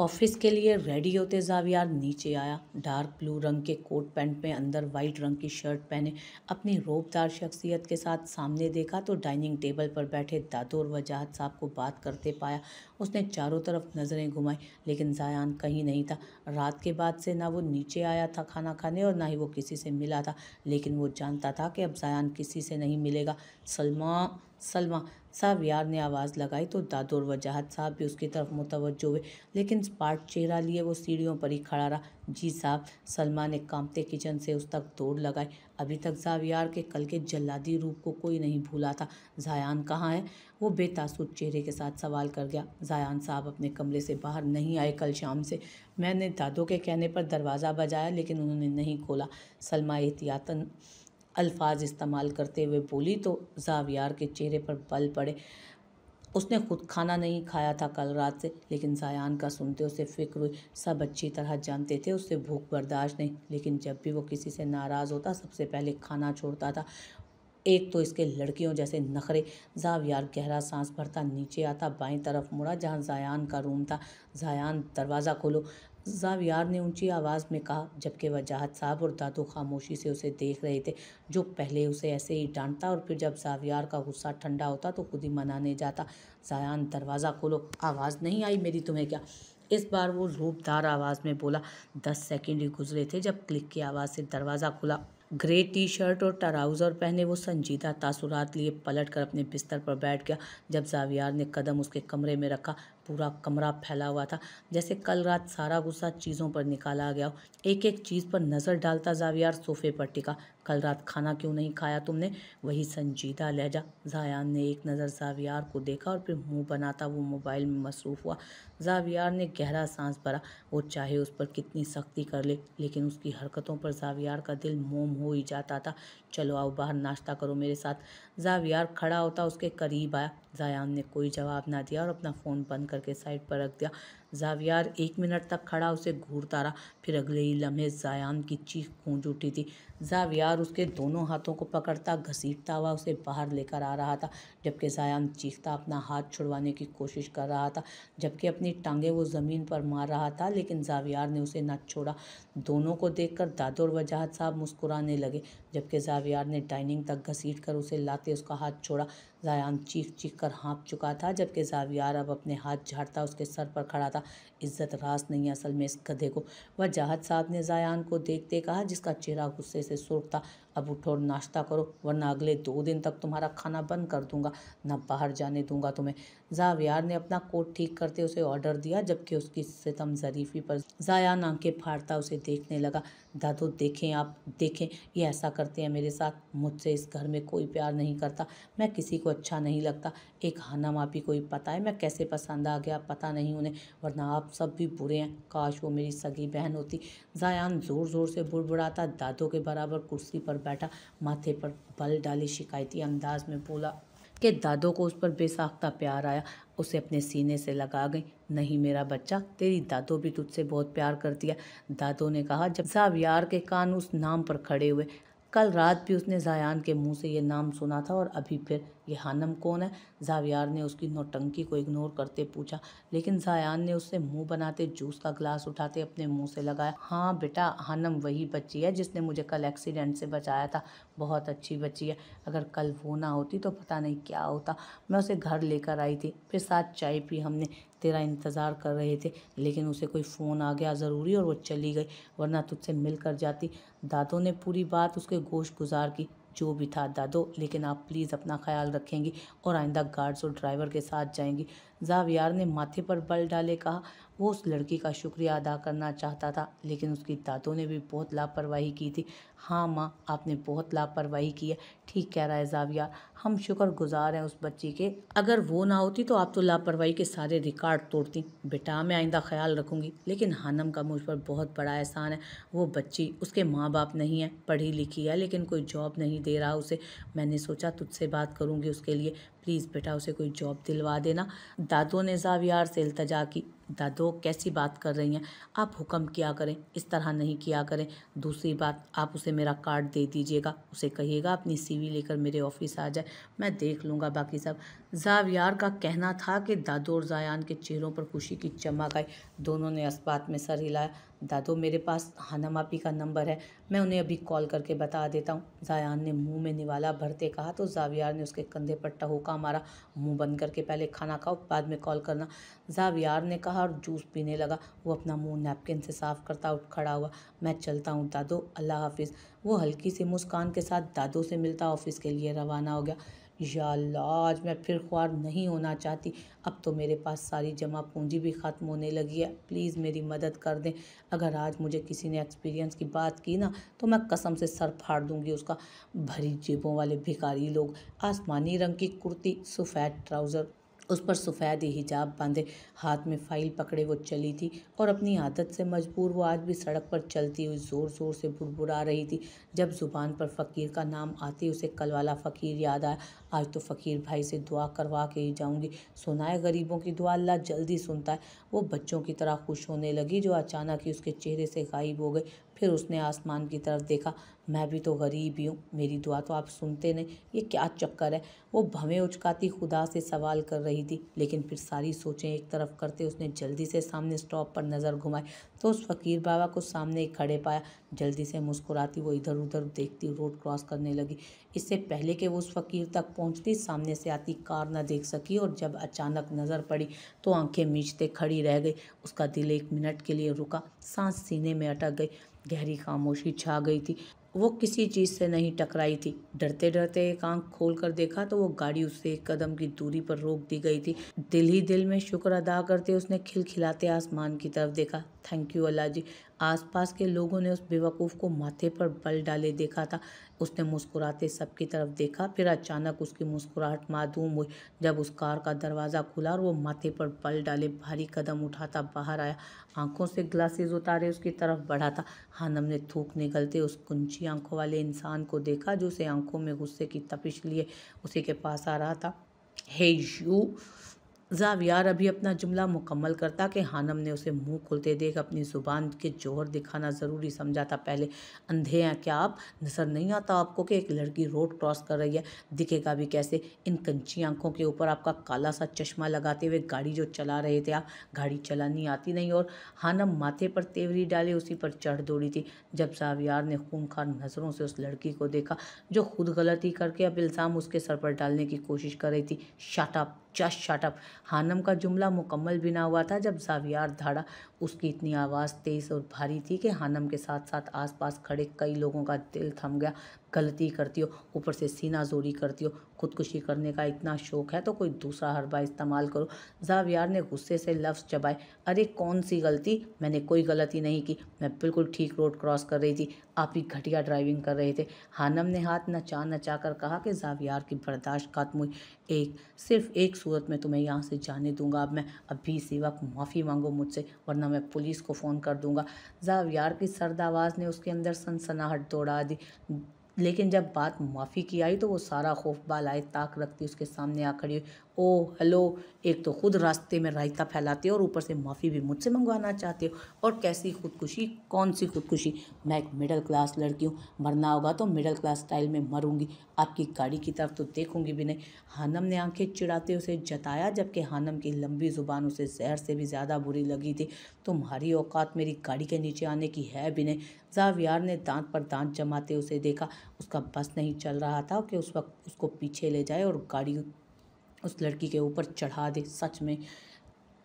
Office के लिए ready होते जावियार नीचे आया डार्क ब्लू रंग के कोट पैंट में अंदर वाइट रंग की शर्ट पहने अपनी रोबदार शख्सियत के साथ सामने देखा तो डाइनिंग टेबल पर बैठे दादोर वजाहत साहब को बात करते पाया उसने चारों तरफ नज़रें घुमाई लेकिन जायान कहीं नहीं था रात के बाद से ना वो नीचे आया था खाना खाने और ना ही वो किसी से मिला था लेकिन वो जानता था कि अब जायान किसी से नहीं मिलेगा सलमा सलमा साहब यार ने आवाज़ लगाई तो दादू और वजाहत साहब भी उसकी तरफ मुतवजो हुए लेकिन स्पार्ट चेहरा लिए वो सीढ़ियों पर ही खड़ा रहा जी साहब सलमा ने कामते किचन से उस तक दौड़ लगाई अभी तक जावियार के कल के जल्लादी रूप को कोई नहीं भूला था जायान कहाँ है वो बेतासुर चेहरे के साथ सवाल कर गया जायान साहब अपने कमरे से बाहर नहीं आए कल शाम से मैंने दादू के कहने पर दरवाज़ा बजाया लेकिन उन्होंने नहीं खोला सलमा एहतियातन अल्फाज इस्तेमाल करते हुए बोली तो जावियार के चेहरे पर बल पड़े उसने खुद खाना नहीं खाया था कल रात से लेकिन जायान का सुनते उसे फिक्र हुई सब अच्छी तरह जानते थे उससे भूख बर्दाश्त नहीं लेकिन जब भी वो किसी से नाराज़ होता सबसे पहले खाना छोड़ता था एक तो इसके लड़कियों जैसे नखरे जावियार गहरा सांस भरता नीचे आता बाईं तरफ मुड़ा जहाँ जायान का रूम था जायान दरवाज़ा खोलो जावियार ने ऊंची आवाज़ में कहा जबकि वजाहत साहब और दादू खामोशी से उसे देख रहे थे जो पहले उसे ऐसे ही डांटता और फिर जब जावियार का गुस्सा ठंडा होता तो खुद ही मनाने जाता जायान दरवाज़ा खोलो आवाज़ नहीं आई मेरी तुम्हें क्या इस बार वो रूपदार आवाज़ में बोला दस सेकेंड ही गुजरे थे जब क्लिक की आवाज़ से दरवाज़ा खुला ग्रे टी शर्ट और ट्राउज़र पहने वो संजीदा तासुरात लिए पलट कर अपने बिस्तर पर बैठ गया जब जावियार ने कदम उसके कमरे में रखा पूरा कमरा फैला हुआ था जैसे कल रात सारा गुस्सा चीज़ों पर निकाला गया हो एक एक चीज़ पर नज़र डालता जावियार सोफे पर टिका कल रात खाना क्यों नहीं खाया तुमने वही संजीदा लहजा जायान ने एक नज़र जावियार को देखा और फिर मुंह बनाता वो मोबाइल में मसरूफ़ हुआ जावियार ने गहरा सांस भरा वो चाहे उस पर कितनी सख्ती कर ले लेकिन उसकी हरकतों पर जावियार का दिल मोम हो ही जाता था चलो आओ बाहर नाश्ता करो मेरे साथ जावियार खड़ा होता उसके करीब आया जायान ने कोई जवाब ना दिया और अपना फ़ोन बंद करके साइड पर रख दिया जावियार एक मिनट तक खड़ा उसे घूरता रहा फिर अगले ही लम्हे जायान की चीख गूंज उठी थी जावियार उसके दोनों हाथों को पकड़ता घसीटता हुआ उसे बाहर लेकर आ रहा था जबकि जायान चीखता अपना हाथ छुड़वाने की कोशिश कर रहा था जबकि अपनी टांगें वो ज़मीन पर मार रहा था लेकिन जावियार ने उसे न छोड़ा दोनों को देख कर दादोर वजाहत साहब मुस्कुराने लगे जबकि जावियार ने डाइनिंग तक घसीट कर उसे लाते उसका हाथ छोड़ा जायान चीख चीख कर हाँप चुका था जबकि जावियार अब अपने हाथ झाड़ता उसके सर पर खड़ा था इज्जत रास नहीं असल में इस गधे को वह जहाद साहब ने जायान को देखते कहा जिसका चेहरा गुस्से से सुर्ख था अब उठो और नाश्ता करो वरना अगले दो दिन तक तुम्हारा खाना बंद कर दूंगा ना बाहर जाने दूंगा तुम्हें जावियार ने अपना कोट ठीक करते उसे ऑर्डर दिया जबकि उसकी सितम जरीफी पर जायान आंखें फाड़ता उसे देखने लगा दादू देखें आप देखें ये ऐसा करते हैं मेरे साथ मुझसे इस घर में कोई प्यार नहीं करता मैं किसी को अच्छा नहीं लगता एक हाना मापी कोई पता है मैं कैसे पसंद आ गया पता नहीं उन्हें वरना आप सब भी बुरे हैं काश वो मेरी सगी बहन होती जायान ज़ोर ज़ोर से बुड़बुड़ाता दादू के बराबर कुर्सी पर बैठा माथे पर बल डाली शिकायती अंदाज में बोला कि दादो को उस पर बेसाख्ता प्यार आया उसे अपने सीने से लगा गई नहीं मेरा बच्चा तेरी दादो भी तुझसे बहुत प्यार करती है दादो ने कहा जब साहब यार के कान उस नाम पर खड़े हुए कल रात भी उसने जयान के मुंह से ये नाम सुना था और अभी फिर ये हानम कौन है जावियार ने उसकी नोटंकी को इग्नोर करते पूछा लेकिन जायान ने उससे मुंह बनाते जूस का ग्लास उठाते अपने मुंह से लगाया हाँ बेटा हानम वही बच्ची है जिसने मुझे कल एक्सीडेंट से बचाया था बहुत अच्छी बच्ची है अगर कल वो ना होती तो पता नहीं क्या होता मैं उसे घर लेकर आई थी फिर साथ चाय पी हमने तेरा इंतज़ार कर रहे थे लेकिन उसे कोई फ़ोन आ गया ज़रूरी और वो चली गई वरना तुझसे मिल कर जाती दादों ने पूरी बात उसके गोश गुजार की जो भी था दादो लेकिन आप प्लीज़ अपना ख्याल रखेंगी और आइंदा गार्ड्स और ड्राइवर के साथ जाएंगी जावियार ने माथे पर बल डाले कहा वो उस लड़की का शुक्रिया अदा करना चाहता था लेकिन उसकी दादों ने भी बहुत लापरवाही की थी हाँ माँ आपने बहुत लापरवाही की है ठीक कह रहा है जाविया हम शुक्र गुज़ार हैं उस बच्ची के अगर वो ना होती तो आप तो लापरवाही के सारे रिकॉर्ड तोड़ती बेटा मैं आइंदा ख्याल रखूँगी लेकिन हानम का मुझ पर बहुत बड़ा एहसान है वो बच्ची उसके माँ बाप नहीं है पढ़ी लिखी है लेकिन कोई जॉब नहीं दे रहा उसे मैंने सोचा तुझसे बात करूँगी उसके लिए प्लीज़ बेटा उसे कोई जॉब दिलवा देना दादों ने जावियार से अल्तजा की दादो कैसी बात कर रही हैं आप हुक्म किया करें इस तरह नहीं किया करें दूसरी बात आप उसे मेरा कार्ड दे दीजिएगा उसे कहिएगा अपनी सीवी लेकर मेरे ऑफिस आ जाए मैं देख लूँगा बाकी सब जावियार का कहना था कि दादो और जायान के चेहरों पर खुशी की चमक आई दोनों ने इस्बात में सर हिलाया दादो मेरे पास हाना मापी का नंबर है मैं उन्हें अभी कॉल करके बता देता हूँ जायान ने मुंह में निवाला भरते कहा तो जावियार ने उसके कंधे पर टहोका मारा मुंह बंद करके पहले खाना खाओ बाद में कॉल करना जावियार ने कहा और जूस पीने लगा वो अपना मुंह नैपकिन से साफ करता उठ खड़ा हुआ मैं चलता हूँ दादो अल्लाह हाफिज़ वो हल्की सी मुस्कान के साथ दादो से मिलता ऑफिस के लिए रवाना हो गया या आज मैं फिर ख्वार नहीं होना चाहती अब तो मेरे पास सारी जमा पूंजी भी ख़त्म होने लगी है प्लीज़ मेरी मदद कर दें अगर आज मुझे किसी ने एक्सपीरियंस की बात की ना तो मैं कसम से सर फाड़ दूंगी उसका भरी जेबों वाले भिखारी लोग आसमानी रंग की कुर्ती सफ़ेद ट्राउज़र उस पर सफ़ेद हिजाब बांधे हाथ में फाइल पकड़े वो चली थी और अपनी आदत से मजबूर वो आज भी सड़क पर चलती हुई ज़ोर ज़ोर से बुड़बुड़ा रही थी जब ज़ुबान पर फ़कीर का नाम आते उसे कल वाला फ़कीर याद आया आज तो फ़कीर भाई से दुआ करवा के ही जाऊँगी सुनाए गरीबों की दुआ अल्लाह जल्दी सुनता है वो बच्चों की तरह खुश होने लगी जो अचानक ही उसके चेहरे से गायब हो गए फिर उसने आसमान की तरफ देखा मैं भी तो गरीब ही हूँ मेरी दुआ तो आप सुनते नहीं ये क्या चक्कर है वो भवें उचकाती खुदा से सवाल कर रही थी लेकिन फिर सारी सोचें एक तरफ करते उसने जल्दी से सामने स्टॉप पर नज़र घुमाई तो उस फ़कीर बाबा को सामने ही खड़े पाया जल्दी से मुस्कुराती वो इधर उधर देखती रोड क्रॉस करने लगी इससे पहले कि वो उस फ़कीर तक पहुंचती सामने से आती कार न देख सकी और जब अचानक नज़र पड़ी तो आंखें मीचते खड़ी रह गई उसका दिल एक मिनट के लिए रुका सांस सीने में अटक गई गहरी खामोशी छा गई थी वो किसी चीज़ से नहीं टकराई थी डरते डरते एक आंख खोल कर देखा तो वो गाड़ी उससे एक कदम की दूरी पर रोक दी गई थी दिल ही दिल में शुक्र अदा करते उसने खिलखिलाते आसमान की तरफ देखा थैंक यू अल्लाह जी आसपास के लोगों ने उस बेवकूफ़ को माथे पर बल डाले देखा था उसने मुस्कुराते सबकी तरफ देखा फिर अचानक उसकी मुस्कुराहट मादूम हुई जब उस कार का दरवाज़ा खुला और वो माथे पर बल डाले भारी कदम उठाता बाहर आया आंखों से ग्लासेस उतारे उसकी तरफ बढ़ा था हानम ने थूक निकलते उस कुंची आंखों वाले इंसान को देखा जो उसे आंखों में गुस्से की तपिश लिए उसी के पास आ रहा था हे यू जावियार अभी अपना जुमला मुकम्मल करता कि हानम ने उसे मुंह खोलते देख अपनी ज़ुबान के जोहर दिखाना ज़रूरी समझा था पहले अंधे हैं क्या आप नजर नहीं आता आपको कि एक लड़की रोड क्रॉस कर रही है दिखेगा भी कैसे इन कंची आंखों के ऊपर आपका काला सा चश्मा लगाते हुए गाड़ी जो चला रहे थे आप गाड़ी चलानी आती नहीं और हानम माथे पर तेवरी डाले उसी पर चढ़ दौड़ी थी जब जावियार ने खूनखार नज़रों से उस लड़की को देखा जो खुद गलती करके अब इल्ज़ाम उसके सर पर डालने की कोशिश कर रही थी शाटअप जस्ट शटअप हानम का जुमला मुकम्मल बिना हुआ था जब जावियार धाड़ा उसकी इतनी आवाज़ तेज़ और भारी थी कि हानम के साथ साथ आसपास खड़े कई लोगों का दिल थम गया गलती करती हो ऊपर से सीना जोरी करती हो खुदकुशी करने का इतना शौक है तो कोई दूसरा हरबा इस्तेमाल करो जावियार ने गुस्से से लफ्ज़ चबाए अरे कौन सी गलती मैंने कोई गलती नहीं की मैं बिल्कुल ठीक रोड क्रॉस कर रही थी आप ही घटिया ड्राइविंग कर रहे थे हानम ने हाथ नचा नचा कर कहा कि जावियार की बर्दाश्त खत्म हुई एक सिर्फ एक सूरत में तुम्हें यहाँ से जाने दूंगा अब मैं अभी इसी वक्त माफ़ी मांगो मुझसे वरना मैं पुलिस को फ़ोन कर दूंगा जावियार की सर्द आवाज़ ने उसके अंदर सनसनाहट दौड़ा दी लेकिन जब बात माफ़ी की आई तो वो सारा खौफ बालाए ताक रखती उसके सामने आ खड़ी हुई ओ हेलो एक तो खुद रास्ते में रायता फैलाते हो और ऊपर से माफ़ी भी मुझसे मंगवाना चाहते हो और कैसी खुदकुशी कौन सी खुदकुशी मैं एक मिडिल क्लास लड़की हूँ मरना होगा तो मिडिल क्लास स्टाइल में मरूंगी आपकी गाड़ी की तरफ तो देखूंगी भी नहीं हानम ने आंखें चिड़ाते उसे जताया जबकि हानम की लंबी ज़ुबान उसे जहर से भी ज़्यादा बुरी लगी थी तुम्हारी औकात मेरी गाड़ी के नीचे आने की है भी नहीं जावियार ने दांत पर दांत जमाते उसे देखा उसका बस नहीं चल रहा था कि उस वक्त उसको पीछे ले जाए और गाड़ी उस लड़की के ऊपर चढ़ा दे सच में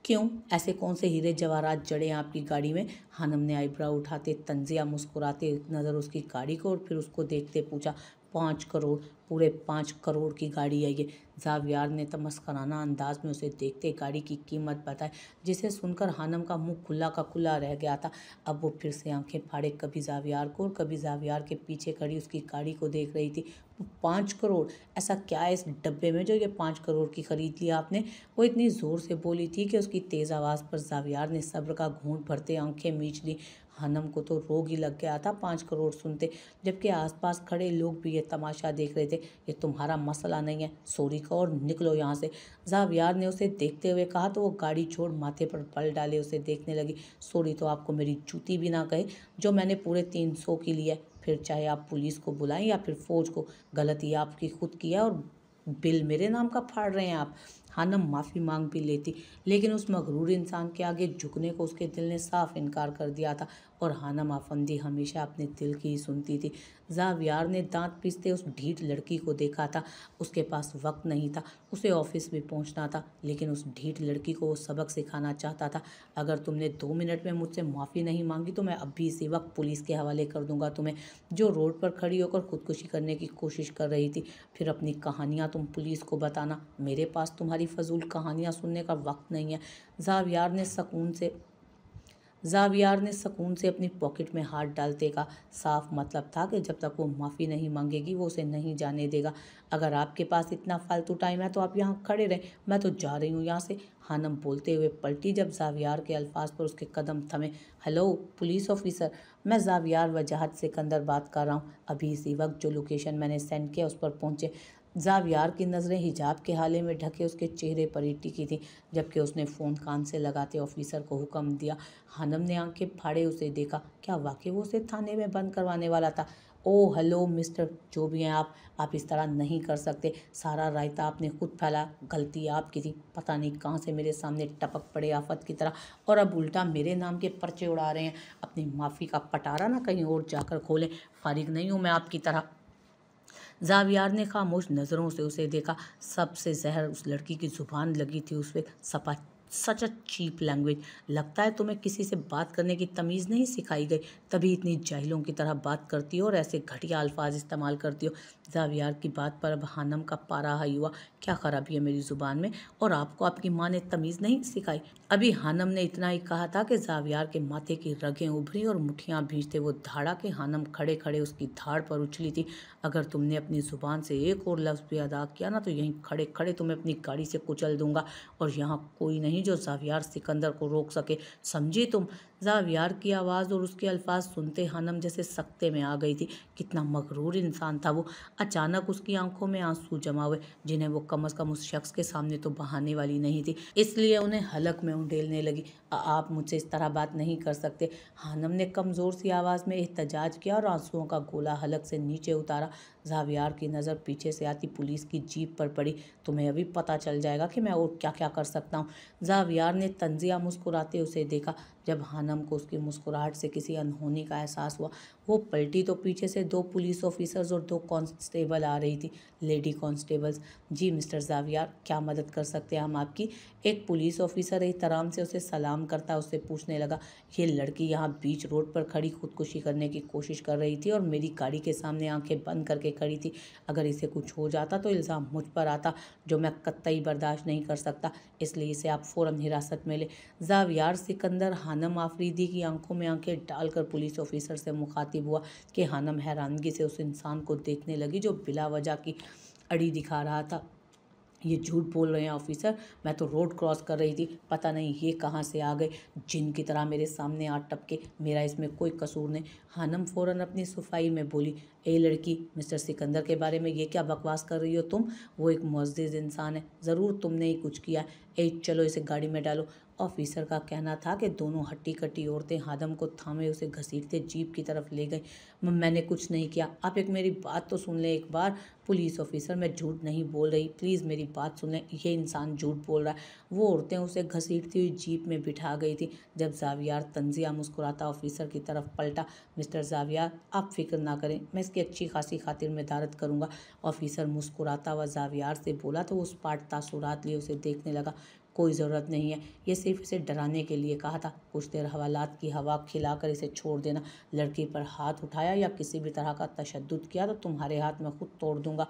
क्यों ऐसे कौन से हीरे जवाहरात जड़े हैं आपकी गाड़ी में हानम ने आईब्रा उठाते तंजिया मुस्कुराते नज़र उसकी गाड़ी को और फिर उसको देखते पूछा पाँच करोड़ पूरे पाँच करोड़ की गाड़ी है ये जावियार ने तमस्कराना अंदाज में उसे देखते गाड़ी की कीमत बताई जिसे सुनकर हानम का मुंह खुला का खुला रह गया था अब वो फिर से आंखें फाड़े कभी जावियार को और कभी जावियार के पीछे खड़ी उसकी गाड़ी को देख रही थी पाँच करोड़ ऐसा क्या है इस डब्बे में जो ये पाँच करोड़ की ख़रीद लिया आपने वो इतनी ज़ोर से बोली थी कि उसकी तेज़ आवाज़ पर जावियार ने सब्र का घूट भरते आँखें मीच ली हनम को तो रोग ही लग गया था पाँच करोड़ सुनते जबकि आसपास खड़े लोग भी ये तमाशा देख रहे थे ये तुम्हारा मसला नहीं है सोरी का और निकलो यहाँ से जावियार ने उसे देखते हुए कहा तो वो गाड़ी छोड़ माथे पर पल डाले उसे देखने लगी सोरी तो आपको मेरी जूती भी ना कहे जो मैंने पूरे तीन सौ की लिया फिर चाहे आप पुलिस को बुलाएं या फिर फौज को गलती आपकी खुद की है और बिल मेरे नाम का फाड़ रहे हैं आप हाँ माफ़ी मांग भी लेती लेकिन उस मगरूर इंसान के आगे झुकने को उसके दिल ने साफ इनकार कर दिया था और हाना माफंदी हमेशा अपने दिल की ही सुनती थी जाव्यार ने दांत पीसते उस ढीठ लड़की को देखा था उसके पास वक्त नहीं था उसे ऑफिस भी पहुंचना था लेकिन उस ढीठ लड़की को वो सबक सिखाना चाहता था अगर तुमने दो मिनट में मुझसे माफ़ी नहीं मांगी तो मैं अभी इसी वक्त पुलिस के हवाले कर दूंगा तुम्हें जो रोड पर खड़ी होकर खुदकुशी करने की कोशिश कर रही थी फिर अपनी कहानियाँ तुम पुलिस को बताना मेरे पास तुम्हारी फजूल कहानियाँ सुनने का वक्त नहीं है जावियार ने सकून से जावियार ने सकून से अपनी पॉकेट में हाथ डालते का साफ मतलब था कि जब तक वो माफ़ी नहीं मांगेगी वो उसे नहीं जाने देगा अगर आपके पास इतना फालतू टाइम है तो आप यहाँ खड़े रहें मैं तो जा रही हूँ यहाँ से हानम बोलते हुए पलटी जब जावियार के अल्फाज पर उसके कदम थमे हेलो पुलिस ऑफिसर मैं जावियार वजाहत सिकंदर बात कर रहा हूँ अभी इसी वक्त जो लोकेशन मैंने सेंड किया उस पर पहुँचे जावियार की नज़रें हिजाब के हाले में ढके उसके चेहरे पर इटी की थी जबकि उसने फ़ोन कान से लगाते ऑफिसर को हुक्म दिया हानम ने आंखें फाड़े उसे देखा क्या वाकई वो उसे थाने में बंद करवाने वाला था ओ हेलो मिस्टर जो भी हैं आप आप इस तरह नहीं कर सकते सारा रायता आपने खुद फैला गलती आपकी थी पता नहीं कहाँ से मेरे सामने टपक पड़े आफत की तरह और अब उल्टा मेरे नाम के पर्चे उड़ा रहे हैं अपनी माफ़ी का पटारा ना कहीं और जाकर खोलें फारिग नहीं हूँ मैं आपकी तरह जावियार ने खामोश नज़रों से उसे देखा सबसे जहर उस लड़की की ज़ुबान लगी थी उस पर सपा सच अ चीप लैंग्वेज लगता है तुम्हें किसी से बात करने की तमीज़ नहीं सिखाई गई तभी इतनी जाहिलों की तरह बात करती हो और ऐसे घटिया अल्फाज इस्तेमाल करती हो जावियार की बात पर अब हानम का पारा हाई हुआ क्या खराबी है मेरी ज़ुबान में और आपको आपकी माँ ने तमीज़ नहीं सिखाई अभी हानम ने इतना ही कहा था कि जावियार के माथे की रगें उभरी और मुठियाँ भीजते वो धाड़ा के हानम खड़े खड़े उसकी धाड़ पर उछली थी अगर तुमने अपनी ज़ुबान से एक और लफ्ज़ भी अदा किया ना तो यहीं खड़े खड़े तुम्हें तो अपनी गाड़ी से कुचल दूंगा और यहाँ कोई नहीं जो जावियार सिकंदर को रोक सके समझी तुम जावियार की आवाज़ और उसके अल्फाज सुनते हनम जैसे सख्ते में आ गई थी कितना मकरूर इंसान था वो अचानक उसकी आंखों में आंसू जमा हुए जिन्हें वो कम अज़ कम उस शख्स के सामने तो बहाने वाली नहीं थी इसलिए उन्हें हलक में उंडेलने लगी आप मुझसे इस तरह बात नहीं कर सकते हानम ने कमज़ोर सी आवाज़ में एहतजाज किया और आंसुओं का गोला हलक से नीचे उतारा जावियार की नज़र पीछे से आती पुलिस की जीप पर पड़ी तुम्हें अभी पता चल जाएगा कि मैं और क्या क्या कर सकता हूँ जावियार ने तंजिया मुस्कुराते उसे देखा जब हानम को उसकी मुस्कुराहट से किसी अनहोनी का एहसास हुआ वो पलटी तो पीछे से दो पुलिस ऑफिसर्स और दो कांस्टेबल आ रही थी लेडी कांस्टेबल्स जी मिस्टर जावियार क्या मदद कर सकते हैं हम आपकी एक पुलिस ऑफिसर एहतराम से उसे सलाम करता उससे पूछने लगा ये लड़की यहाँ बीच रोड पर खड़ी खुदकुशी करने की कोशिश कर रही थी और मेरी गाड़ी के सामने आँखें बंद करके खड़ी थी अगर इसे कुछ हो जाता तो इल्ज़ाम मुझ पर आता जो मैं कतई बर्दाश्त नहीं कर सकता इसलिए इसे आप फौरन हिरासत में ले जावियार सिकंदर हानम आफरीदी की आंखों में आंखें डालकर पुलिस ऑफिसर से मुखातिब हुआ कि हानम हैरानगी से उस इंसान को देखने लगी जो बिला वजह की अड़ी दिखा रहा था ये झूठ बोल रहे हैं ऑफिसर मैं तो रोड क्रॉस कर रही थी पता नहीं ये कहाँ से आ गए जिन की तरह मेरे सामने आ टपके मेरा इसमें कोई कसूर नहीं हानम फ़ौरन अपनी सफाई में बोली ए लड़की मिस्टर सिकंदर के बारे में ये क्या बकवास कर रही हो तुम वो एक मस्जिद इंसान है ज़रूर तुमने ही कुछ किया ए चलो इसे गाड़ी में डालो ऑफिसर का कहना था कि दोनों हट्टी कट्टी औरतें हादम को थामे उसे घसीटते जीप की तरफ ले गए मैंने कुछ नहीं किया आप एक मेरी बात तो सुन लें एक बार पुलिस ऑफिसर मैं झूठ नहीं बोल रही प्लीज़ मेरी बात सुन लें यह इंसान झूठ बोल रहा है वो औरतें उसे घसीटती हुई जीप में बिठा गई थी जब जावियार तंजिया मुस्कुराता ऑफिसर की तरफ पलटा मिस्टर जावियार आप फिक्र ना करें मैं इसकी अच्छी खासी खातिर में दारत करूँगा ऑफिसर मुस्कुराता हुआ जावियार से बोला तो उस पाट तासुरात लिए उसे देखने लगा कोई ज़रूरत नहीं है ये सिर्फ इसे डराने के लिए कहा था कुछ देर हवालात की हवा खिलाकर इसे छोड़ देना लड़की पर हाथ उठाया या किसी भी तरह का तशद किया तो तुम्हारे हाथ में खुद तोड़ दूंगा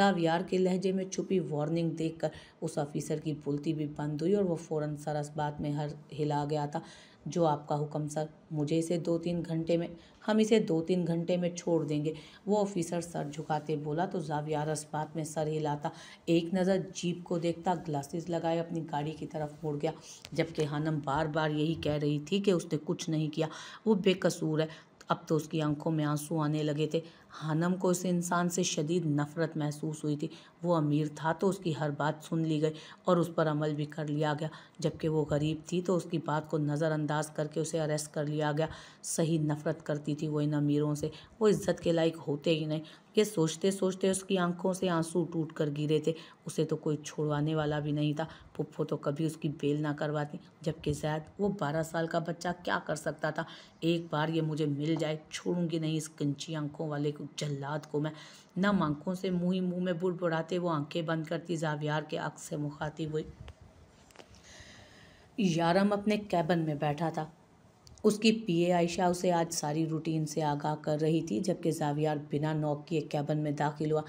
जावियार के लहजे में छुपी वार्निंग देखकर उस ऑफिसर की बोलती भी बंद हुई और वह फ़ौर सरस बात में हर हिला गया था जो आपका हुक्म सर मुझे इसे दो तीन घंटे में हम इसे दो तीन घंटे में छोड़ देंगे वो ऑफिसर सर झुकाते बोला तो जावियार बात में सर हिलाता एक नज़र जीप को देखता ग्लासेस लगाए अपनी गाड़ी की तरफ मुड़ गया जबकि हानम बार बार यही कह रही थी कि उसने कुछ नहीं किया वो बेकसूर है अब तो उसकी आंखों में आंसू आने लगे थे हानम को इस इंसान से शदीद नफ़रत महसूस हुई थी वो अमीर था तो उसकी हर बात सुन ली गई और उस पर अमल भी कर लिया गया जबकि वो गरीब थी तो उसकी बात को नज़रअंदाज करके उसे अरेस्ट कर लिया गया सही नफ़रत करती थी वो इन अमीरों से वो इज़्ज़त के लायक होते ही नहीं ये सोचते सोचते उसकी आंखों से आंसू टूट कर गिरे थे उसे तो कोई छोड़वाने वाला भी नहीं था पुप्पो तो कभी उसकी बेल ना करवाती जबकि जैद वो बारह साल का बच्चा क्या कर सकता था एक बार ये मुझे मिल जाए छोड़ूंगी नहीं इस कंची आंखों वाले जल्लाद को मैं नम हम्म। आंखों से मुँह ही मुँह में बुड़बुड़ाते वो आंखें बंद करती जावियार के अक्स से मुखातिब हुई यारम अपने कैबन में बैठा था उसकी पीए आयशा उसे आज सारी रूटीन से आगाह कर रही थी जबकि जावियार बिना नॉक किए कैबन में दाखिल हुआ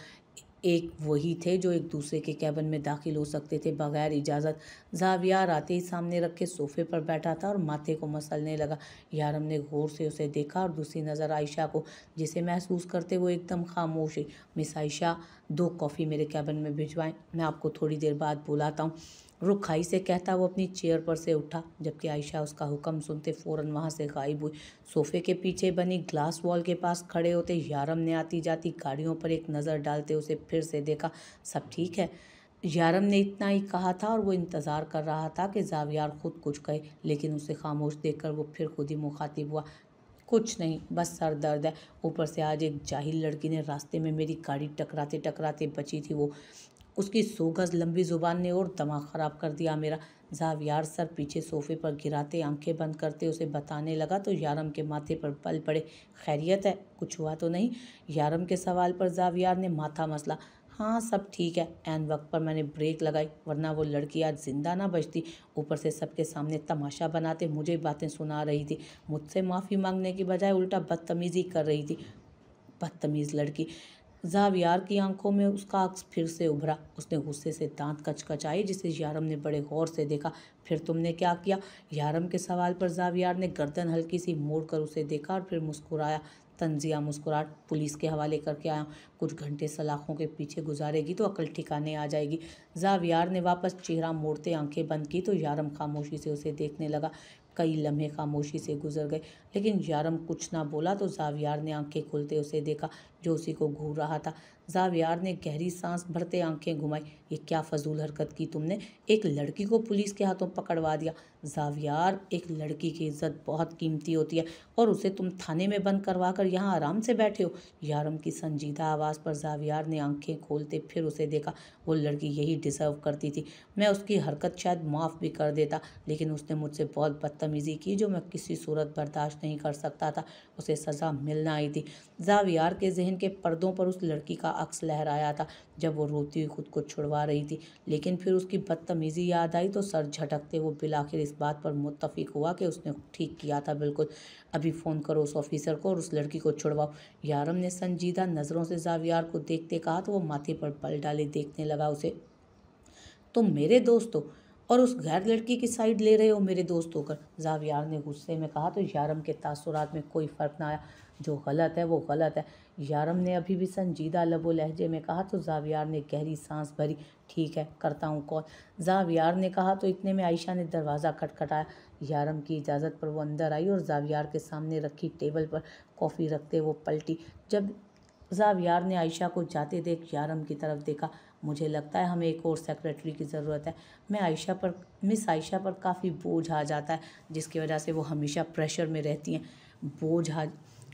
एक वही थे जो एक दूसरे के कैबिन में दाखिल हो सकते थे बगैर इजाज़त जाविया आते ही सामने रखे सोफे पर बैठा था और माथे को मसलने लगा यारम ने गौर से उसे देखा और दूसरी नज़र आयशा को जिसे महसूस करते वो एकदम खामोश हुई मिस आयशा दो कॉफ़ी मेरे कैबिन में भिजवाएं मैं आपको थोड़ी देर बाद बुलाता हूँ रुखाई से कहता वो अपनी चेयर पर से उठा जबकि आयशा उसका हुक्म सुनते फ़ौरन वहाँ से गायब हुई सोफे के पीछे बनी ग्लास वॉल के पास खड़े होते यारम ने आती जाती गाड़ियों पर एक नज़र डालते उसे फिर से देखा सब ठीक है यारम ने इतना ही कहा था और वो इंतज़ार कर रहा था कि जावियार ख़ुद कुछ कहे लेकिन उसे खामोश देखकर वो फिर खुद ही मुखातिब हुआ कुछ नहीं बस सर दर्द है ऊपर से आज एक जाहिल लड़की ने रास्ते में मेरी गाड़ी टकराते टकराते बची थी वो उसकी सो गज लंबी ज़ुबान ने और दिमाग ख़राब कर दिया मेरा जाव यार सर पीछे सोफे पर गिराते आंखें बंद करते उसे बताने लगा तो यारम के माथे पर पल पड़े खैरियत है कुछ हुआ तो नहीं यारम के सवाल पर जाव यार ने माथा मसला हाँ सब ठीक है एन वक्त पर मैंने ब्रेक लगाई वरना वो लड़की आज जिंदा ना बचती ऊपर से सबके सामने तमाशा बनाते मुझे बातें सुना रही थी मुझसे माफ़ी मांगने के बजाय उल्टा बदतमीज़ी कर रही थी बदतमीज़ लड़की जावियार की आंखों में उसका अक्स फिर से उभरा उसने गुस्से से दांत कचकचाई जिसे यारम ने बड़े गौर से देखा फिर तुमने क्या किया यारम के सवाल पर जावियार ने गर्दन हल्की सी मोड़ कर उसे देखा और फिर मुस्कुराया तंजिया मुस्कुराहट पुलिस के हवाले करके आया कुछ घंटे सलाखों के पीछे गुजारेगी तो अकल ठिकाने आ जाएगी जावियार ने वापस चेहरा मोड़ते आंखें बंद की तो यारम खामोशी से उसे देखने लगा कई लम्हे खामोशी से गुजर गए लेकिन यारम कुछ ना बोला तो जावियार ने आंखें खोलते उसे देखा जो उसी को घूर रहा था जावियार ने गहरी सांस भरते आंखें घुमाई ये क्या फजूल हरकत की तुमने एक लड़की को पुलिस के हाथों पकड़वा दिया जावियार एक लड़की की इज्जत बहुत कीमती होती है और उसे तुम थाने में बंद करवा कर यहाँ आराम से बैठे हो यारम की संजीदा आवाज़ आवाज़ पर जावियार ने आंखें खोलते फिर उसे देखा वो लड़की यही डिज़र्व करती थी मैं उसकी हरकत शायद माफ़ भी कर देता लेकिन उसने मुझसे बहुत बदतमीज़ी की जो मैं किसी सूरत बर्दाश्त नहीं कर सकता था उसे सज़ा मिलना आई थी जावियार के जहन के पर्दों पर उस लड़की का अक्स लहराया था जब वो रोती हुई खुद को छुड़वा रही थी लेकिन फिर उसकी बदतमीज़ी याद आई तो सर झटकते वो बिलाखिर इस बात पर मुतफिक हुआ कि उसने ठीक किया था बिल्कुल अभी फ़ोन करो उस ऑफिसर को और उस लड़की को छुड़वाओ यारम ने संजीदा नज़रों से जावियार को देखते कहा तो वो माथे पर पल डाले देखने लगा उसे तो मेरे दोस्तों और उस गैर लड़की की साइड ले रहे हो मेरे दोस्त होकर जावियार ने गुस्से में कहा तो यारम के तासुरात में कोई फ़र्क ना आया जो गलत है वो गलत है यारम ने अभी भी संजीदा लबो लहजे में कहा तो जावियार ने गहरी सांस भरी ठीक है करता हूँ कॉल जावियार ने कहा तो इतने में आयशा ने दरवाज़ा खटखटाया यारम की इजाज़त पर वो अंदर आई और जावियार के सामने रखी टेबल पर कॉफ़ी रखते वो पलटी जब जावियार ने आयशा को जाते देख यारम की तरफ देखा मुझे लगता है हमें एक और सेक्रेटरी की ज़रूरत है मैं आयशा पर मिस आयशा पर काफ़ी बोझ आ जाता है जिसकी वजह से वो हमेशा प्रेशर में रहती हैं बोझ आ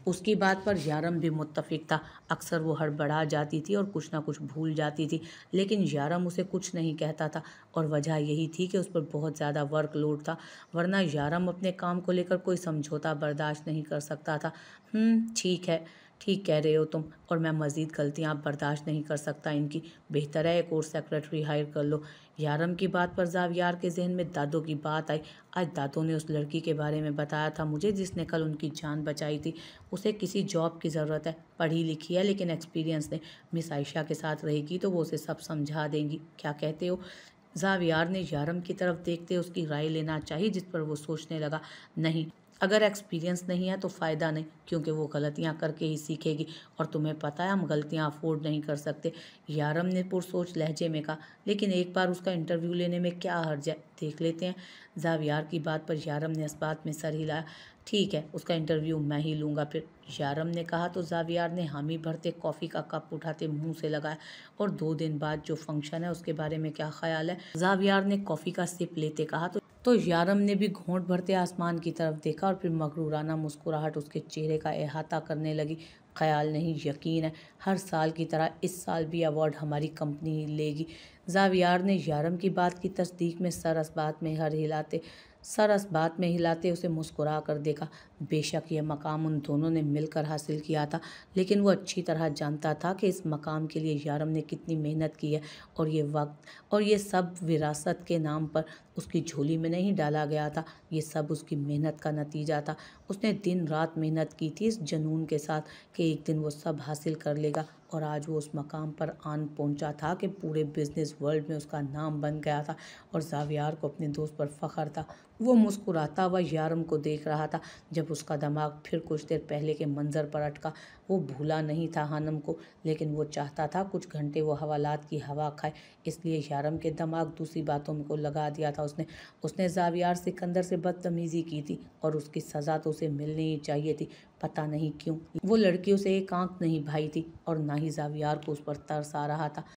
उसकी बात पर यारम भी मुत्तफिक था अक्सर वो हड़बड़ा जाती थी और कुछ ना कुछ भूल जाती थी लेकिन यारम उसे कुछ नहीं कहता था और वजह यही थी कि उस पर बहुत ज़्यादा वर्क लोड था वरना यारम अपने काम को लेकर कोई समझौता बर्दाश्त नहीं कर सकता था हम्म, ठीक है ठीक कह रहे हो तुम और मैं मज़ीद गलतियाँ आप बर्दाश्त नहीं कर सकता इनकी बेहतर है एक और सेक्रेटरी हायर कर लो यारम की बात पर यार के जहन में दादो की बात आई आज दादो ने उस लड़की के बारे में बताया था मुझे जिसने कल उनकी जान बचाई थी उसे किसी जॉब की ज़रूरत है पढ़ी लिखी है लेकिन एक्सपीरियंस ने मिस आयशा के साथ रहेगी तो वो उसे सब समझा देंगी क्या कहते हो जाव यार ने यारम की तरफ देखते उसकी राय लेना चाहिए जिस पर वो सोचने लगा नहीं अगर एक्सपीरियंस नहीं है तो फ़ायदा नहीं क्योंकि वो गलतियाँ करके ही सीखेगी और तुम्हें पता है हम गलतियाँ अफोर्ड नहीं कर सकते यारम ने पुरसोच लहजे में कहा लेकिन एक बार उसका इंटरव्यू लेने में क्या हर्ज है देख लेते हैं जावियार की बात पर यारम ने इस बात में सर हिलाया ठीक है उसका इंटरव्यू मैं ही लूँगा फिर यारम ने कहा तो जावियार ने हामी भरते कॉफ़ी का कप उठाते मुंह से लगाया और दो दिन बाद जो फंक्शन है उसके बारे में क्या ख्याल है जावियार ने कॉफ़ी का सिप लेते कहा तो तो यारम ने भी घोंट भरते आसमान की तरफ देखा और फिर मकरूराना मुस्कुराहट उसके चेहरे का अहाता करने लगी ख्याल नहीं यकीन है हर साल की तरह इस साल भी अवार्ड हमारी कंपनी लेगी जावियार ने यारम की बात की तस्दीक में सरस बात में हर हिलाते सरस बात में हिलाते उसे मुस्कुरा कर देखा बेशक यह मकाम उन दोनों ने मिलकर हासिल किया था लेकिन वो अच्छी तरह जानता था कि इस मकाम के लिए यारम ने कितनी मेहनत की है और ये वक्त और ये सब विरासत के नाम पर उसकी झोली में नहीं डाला गया था ये सब उसकी मेहनत का नतीजा था उसने दिन रात मेहनत की थी इस जनून के साथ कि एक दिन वो सब हासिल कर लेगा और आज वो उस मकाम पर आन पहुंचा था कि पूरे बिजनेस वर्ल्ड में उसका नाम बन गया था और जावियार को अपने दोस्त पर फ़ख्र था वो मुस्कुराता हुआ यारम को देख रहा था जब उसका दिमाग फिर कुछ देर पहले के मंज़र पर अटका वो भूला नहीं था हानम को लेकिन वो चाहता था कुछ घंटे वो हवालात की हवा खाए इसलिए यारम के दिमाग दूसरी बातों को लगा दिया था उसने उसने जावियार सिकंदर से बदतमीज़ी की थी और उसकी सज़ा तो उसे मिलनी ही चाहिए थी पता नहीं क्यों वो लड़कियों से एक आंख नहीं भाई थी और ना ही जावियार को उस पर तरस आ रहा था